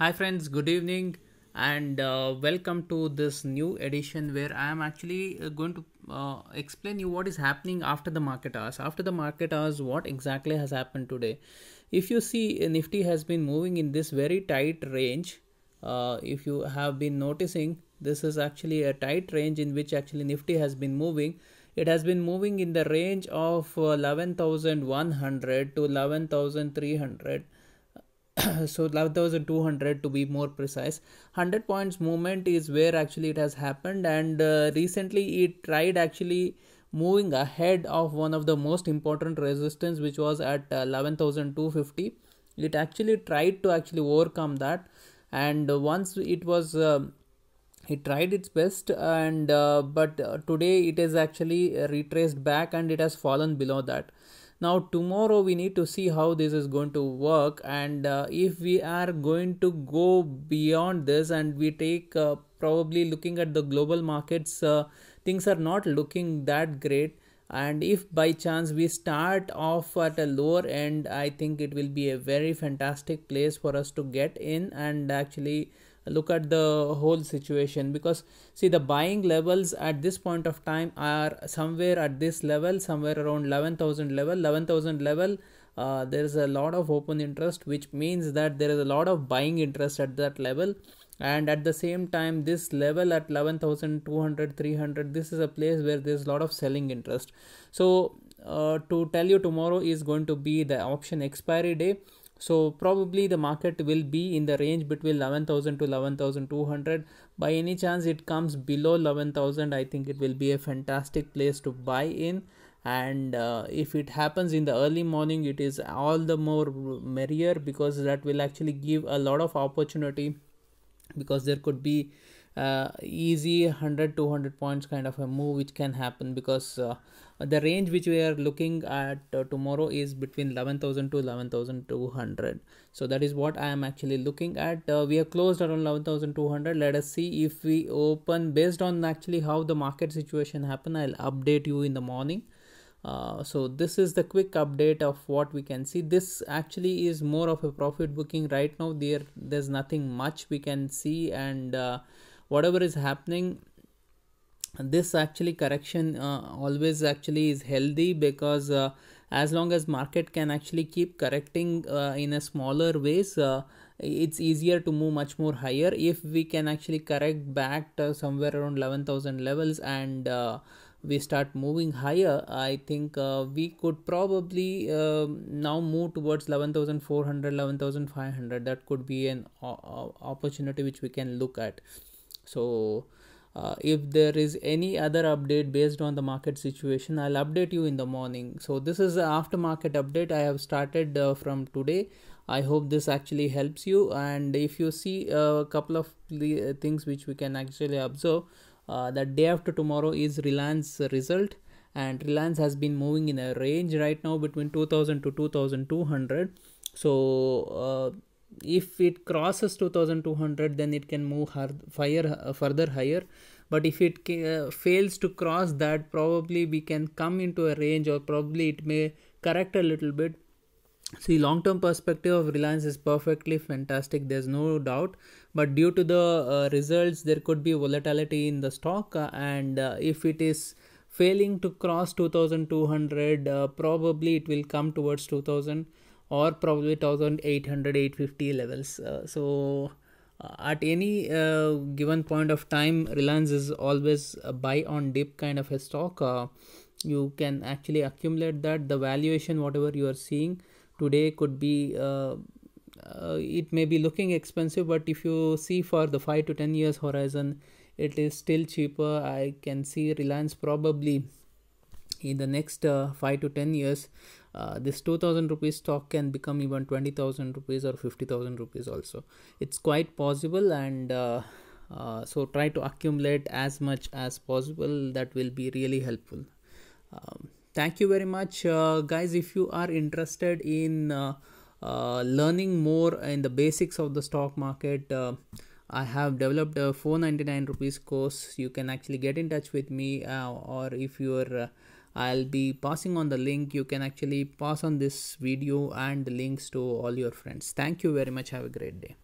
Hi friends, good evening and uh, welcome to this new edition where I am actually uh, going to uh, explain you what is happening after the market hours. After the market hours, what exactly has happened today? If you see uh, Nifty has been moving in this very tight range. Uh, if you have been noticing, this is actually a tight range in which actually Nifty has been moving it has been moving in the range of uh, 11100 to 11300 so that was a 200 to be more precise 100 points movement is where actually it has happened and uh, recently it tried actually moving ahead of one of the most important resistance which was at uh, 11250 it actually tried to actually overcome that and once it was uh, it tried its best and uh, but uh, today it is actually retraced back and it has fallen below that now tomorrow we need to see how this is going to work and uh, if we are going to go beyond this and we take uh, probably looking at the global markets uh, things are not looking that great and if by chance we start off at a lower end i think it will be a very fantastic place for us to get in and actually look at the whole situation because see the buying levels at this point of time are somewhere at this level somewhere around 11000 level 11000 level uh, there is a lot of open interest which means that there is a lot of buying interest at that level and at the same time this level at 11200 300 this is a place where there's a lot of selling interest so uh, to tell you tomorrow is going to be the option expiry day so probably the market will be in the range between 11000 to 11200 by any chance it comes below 11000 i think it will be a fantastic place to buy in and uh, if it happens in the early morning it is all the more merrier because that will actually give a lot of opportunity because there could be uh, easy 100 200 points kind of a move which can happen because uh, the range which we are looking at uh, tomorrow is between 11000 to 11200 so that is what i am actually looking at uh, we are closed around 11200 let us see if we open based on actually how the market situation happen i'll update you in the morning uh, so this is the quick update of what we can see this actually is more of a profit booking right now there there's nothing much we can see and uh, whatever is happening this actually correction uh, always actually is healthy because uh, as long as market can actually keep correcting uh, in a smaller ways uh, it's easier to move much more higher if we can actually correct back to somewhere around 11000 levels and uh, we start moving higher i think uh, we could probably um, now move towards 11400 11500 that could be an opportunity which we can look at so uh, if there is any other update based on the market situation i'll update you in the morning so this is the aftermarket update i have started uh, from today i hope this actually helps you and if you see a couple of uh, things which we can actually observe uh, that day after tomorrow is reliance result and reliance has been moving in a range right now between 2000 to 2200 so uh, if it crosses 2200 then it can move hard, fire, uh, further higher but if it uh, fails to cross that probably we can come into a range or probably it may correct a little bit see long term perspective of reliance is perfectly fantastic there's no doubt but due to the uh, results there could be volatility in the stock uh, and uh, if it is failing to cross 2200 uh, probably it will come towards 2000 or probably 1800 850 levels uh, so uh, at any uh, given point of time reliance is always a buy on dip kind of a stock you can actually accumulate that the valuation whatever you are seeing today could be uh, uh, it may be looking expensive but if you see for the 5 to 10 years horizon it is still cheaper i can see reliance probably in the next uh, 5 to 10 years uh, this 2000 rupees stock can become even 20000 rupees or 50000 rupees also it's quite possible and uh, uh, so try to accumulate as much as possible that will be really helpful um, thank you very much uh, guys if you are interested in uh, learning more in the basics of the stock market I have developed a 499 rupees course. You can actually get in touch with me, uh, or if you're, uh, I'll be passing on the link. You can actually pass on this video and the links to all your friends. Thank you very much. Have a great day.